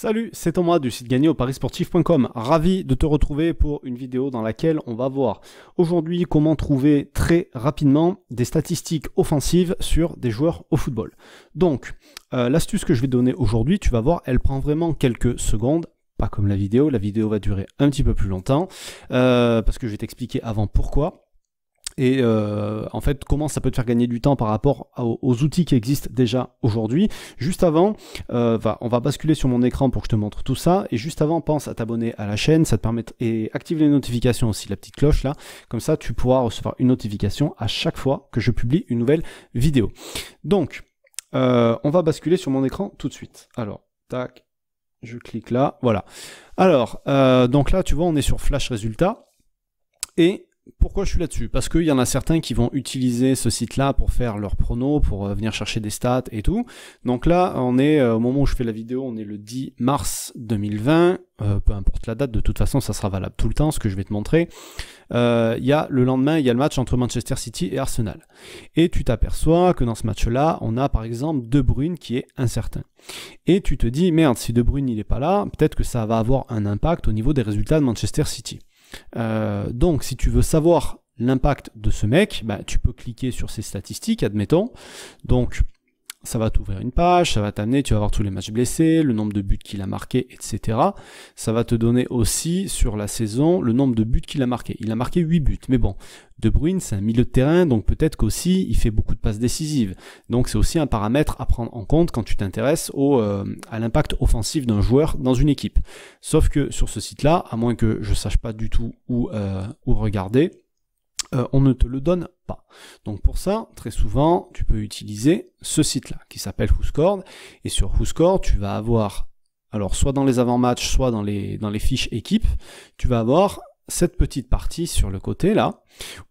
Salut, c'est Thomas du site gagné au parisportif.com. Ravi de te retrouver pour une vidéo dans laquelle on va voir aujourd'hui comment trouver très rapidement des statistiques offensives sur des joueurs au football. Donc, euh, l'astuce que je vais donner aujourd'hui, tu vas voir, elle prend vraiment quelques secondes pas comme la vidéo, la vidéo va durer un petit peu plus longtemps, euh, parce que je vais t'expliquer avant pourquoi et euh, en fait comment ça peut te faire gagner du temps par rapport aux, outils qui existent déjà aujourd'hui. Juste avant, euh, on va basculer sur mon écran pour que je te montre tout ça et juste avant pense à t'abonner à la chaîne, ça te permet et active les notifications aussi, la petite cloche là, comme ça tu pourras recevoir une notification à chaque fois que je publie une nouvelle vidéo. Donc euh, on va basculer sur mon écran tout de suite. Alors, tac, je clique là, voilà. Alors, donc là, tu vois, on est sur Flash résultat Et pourquoi je suis là-dessus Parce qu'il y en a certains qui vont utiliser ce site-là pour faire leurs pronos, pour euh, venir chercher des stats et tout. Donc là, on est euh, au moment où je fais la vidéo, on est le 10 mars 2020. Euh, peu importe la date, de toute façon, ça sera valable tout le temps, ce que je vais te montrer. Il y a le lendemain, il y a le match entre Manchester City et Arsenal. Et tu t'aperçois que dans ce match-là, on a par exemple De Bruyne qui est incertain. Et tu te dis, merde, si De Bruyne n'est pas là, peut-être que ça va avoir un impact au niveau des résultats de Manchester City. Euh, donc si tu veux savoir l'impact de ce mec, bah, tu peux cliquer sur ses statistiques, admettons. Donc ça va t'ouvrir une page, ça va t'amener, tu vas voir tous les matchs blessés, le nombre de buts qu'il a marqué, etc. Ça va te donner aussi sur la saison le nombre de buts qu'il a marqué. Il a marqué 8 buts, mais bon, De Bruyne c'est un milieu de terrain, donc peut-être qu'aussi il fait beaucoup de passes décisives. Donc c'est aussi un paramètre à prendre en compte quand tu t'intéresses au, euh, à l'impact offensif d'un joueur dans une équipe. Sauf que sur ce site-là, à moins que je sache pas du tout où, euh, où regarder, euh, on ne te le donne donc pour ça, très souvent, tu peux utiliser ce site-là qui s'appelle WhoScored. Et sur WhoScored, tu vas avoir, alors soit dans les avant-matchs, soit dans les, dans les fiches équipes, tu vas avoir cette petite partie sur le côté là,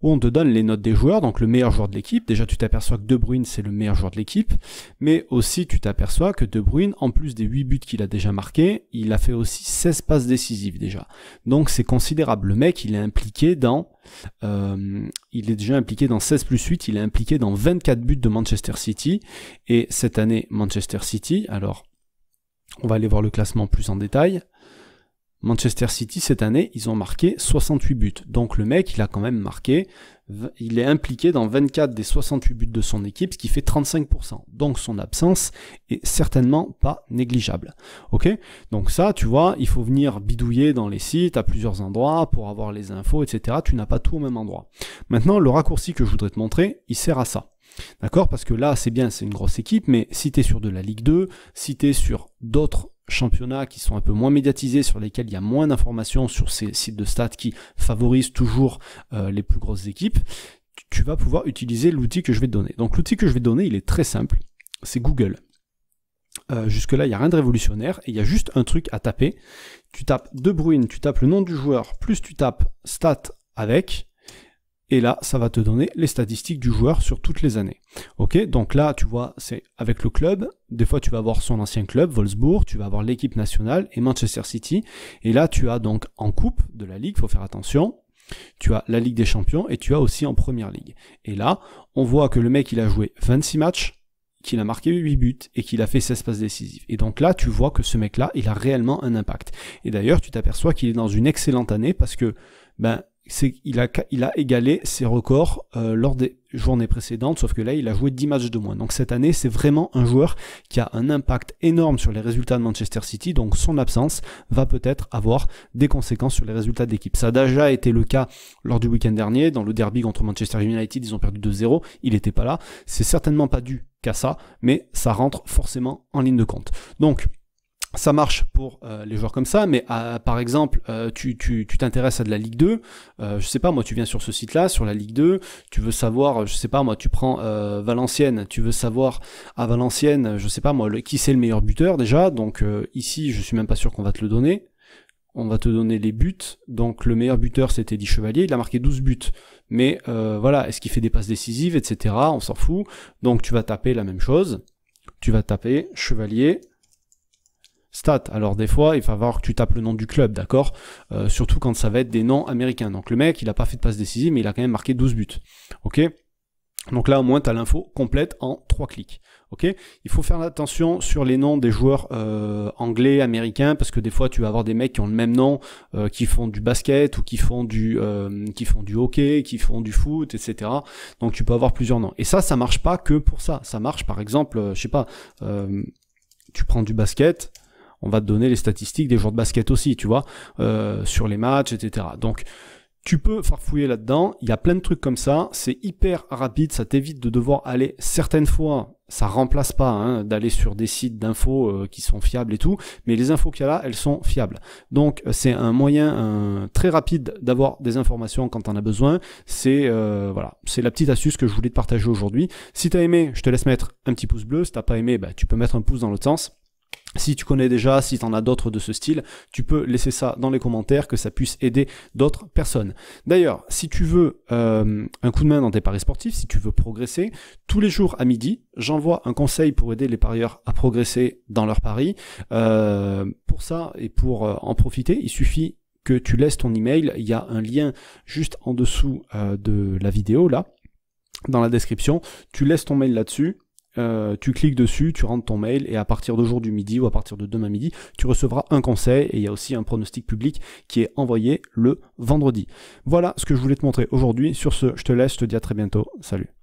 où on te donne les notes des joueurs, donc le meilleur joueur de l'équipe. Déjà, tu t'aperçois que De Bruyne, c'est le meilleur joueur de l'équipe, mais aussi tu t'aperçois que De Bruyne, en plus des 8 buts qu'il a déjà marqués, il a fait aussi 16 passes décisives déjà. Donc c'est considérable. Le mec, il est impliqué dans... Euh, il est déjà impliqué dans 16 plus 8, il est impliqué dans 24 buts de Manchester City. Et cette année, Manchester City, alors on va aller voir le classement plus en détail. Manchester City, cette année, ils ont marqué 68 buts. Donc le mec, il a quand même marqué, il est impliqué dans 24 des 68 buts de son équipe, ce qui fait 35%. Donc son absence est certainement pas négligeable. Ok Donc ça, tu vois, il faut venir bidouiller dans les sites à plusieurs endroits pour avoir les infos, etc. Tu n'as pas tout au même endroit. Maintenant, le raccourci que je voudrais te montrer, il sert à ça. D'accord Parce que là, c'est bien, c'est une grosse équipe, mais si tu es sur de la Ligue 2, si tu sur d'autres championnats qui sont un peu moins médiatisés, sur lesquels il y a moins d'informations sur ces sites de stats qui favorisent toujours euh, les plus grosses équipes, tu vas pouvoir utiliser l'outil que je vais te donner. Donc l'outil que je vais te donner, il est très simple, c'est Google. Euh, jusque-là, il n'y a rien de révolutionnaire, il y a juste un truc à taper. Tu tapes De Bruyne, tu tapes le nom du joueur, plus tu tapes stats avec, et là, ça va te donner les statistiques du joueur sur toutes les années. Ok, donc là, tu vois, c'est avec le club. Des fois, tu vas voir son ancien club, Wolfsburg, tu vas voir l'équipe nationale et Manchester City. Et là, tu as donc en coupe de la ligue, faut faire attention. Tu as la Ligue des Champions et tu as aussi en Première Ligue. Et là, on voit que le mec, il a joué 26 matchs, qu'il a marqué 8 buts et qu'il a fait 16 passes décisives. Et donc là, tu vois que ce mec-là, il a réellement un impact. Et d'ailleurs, tu t'aperçois qu'il est dans une excellente année parce que ben, il a, il a égalé ses records euh, lors des journées précédentes, sauf que là, il a joué 10 matchs de moins. Donc cette année, c'est vraiment un joueur qui a un impact énorme sur les résultats de Manchester City, donc son absence va peut-être avoir des conséquences sur les résultats de l'équipe. Ça a déjà été le cas lors du week-end dernier, dans le derby contre Manchester United, ils ont perdu 2-0, il n'était pas là. C'est certainement pas dû qu'à ça, mais ça rentre forcément en ligne de compte. Donc, ça marche pour euh, les joueurs comme ça, mais euh, par exemple, euh, tu t'intéresses à de la Ligue 2, je sais pas, moi, tu viens sur ce site-là, sur la Ligue 2, tu veux savoir, je sais pas, moi, tu prends Valenciennes, tu veux savoir à Valenciennes, je sais pas, moi, qui c'est le meilleur buteur déjà, donc ici, je suis même pas sûr qu'on va te le donner, on va te donner les buts, donc le meilleur buteur, c'était Eddie Chevalier, il a marqué 12 buts, mais voilà, est-ce qu'il fait des passes décisives, etc., on s'en fout, donc tu vas taper la même chose, tu vas taper Chevalier, stat Alors des fois, il va falloir que tu tapes le nom du club, d'accord euh, Surtout quand ça va être des noms américains. Donc le mec, il n'a pas fait de passe décisive, mais il a quand même marqué 12 buts. Ok donc là, au moins, tu as l'info complète en trois clics. Ok Il faut faire attention sur les noms des joueurs euh, anglais, américains, parce que des fois, tu vas avoir des mecs qui ont le même nom, euh, qui font du basket ou qui font du, qui font du hockey, qui font du foot, etc. Donc tu peux avoir plusieurs noms. Et ça, ça marche pas que pour ça. Ça marche, par exemple, je sais pas, tu prends du basket, on va te donner les statistiques des joueurs de basket aussi, tu vois, euh, sur les matchs, etc. Donc, tu peux farfouiller là-dedans. Il y a plein de trucs comme ça. C'est hyper rapide. Ça t'évite de devoir aller certaines fois. Ça remplace pas hein, d'aller sur des sites d'infos euh, qui sont fiables et tout, mais les infos qu'il y a là, elles sont fiables. Donc euh, c'est un moyen très rapide d'avoir des informations quand on a besoin. C'est voilà, c'est la petite astuce que je voulais te partager aujourd'hui. Si t'as aimé, je te laisse mettre un petit pouce bleu. Si t'as pas aimé, bah, tu peux mettre un pouce dans l'autre sens. Si tu connais déjà, si tu en as d'autres de ce style, tu peux laisser ça dans les commentaires, que ça puisse aider d'autres personnes. D'ailleurs, si tu veux euh, un coup de main dans tes paris sportifs, si tu veux progresser, tous les jours à midi, j'envoie un conseil pour aider les parieurs à progresser dans leurs paris. Euh, pour ça et pour euh, en profiter, il suffit que tu laisses ton email. Il y a un lien juste en dessous de la vidéo là, dans la description. Tu laisses ton mail là-dessus euh, tu cliques dessus, tu rentres ton mail, et à partir d'aujourd'hui midi ou à partir de demain midi, tu recevras un conseil, et il y a aussi un pronostic public qui est envoyé le vendredi. Voilà ce que je voulais te montrer aujourd'hui. Sur ce, je te laisse, je te dis à très bientôt. Salut.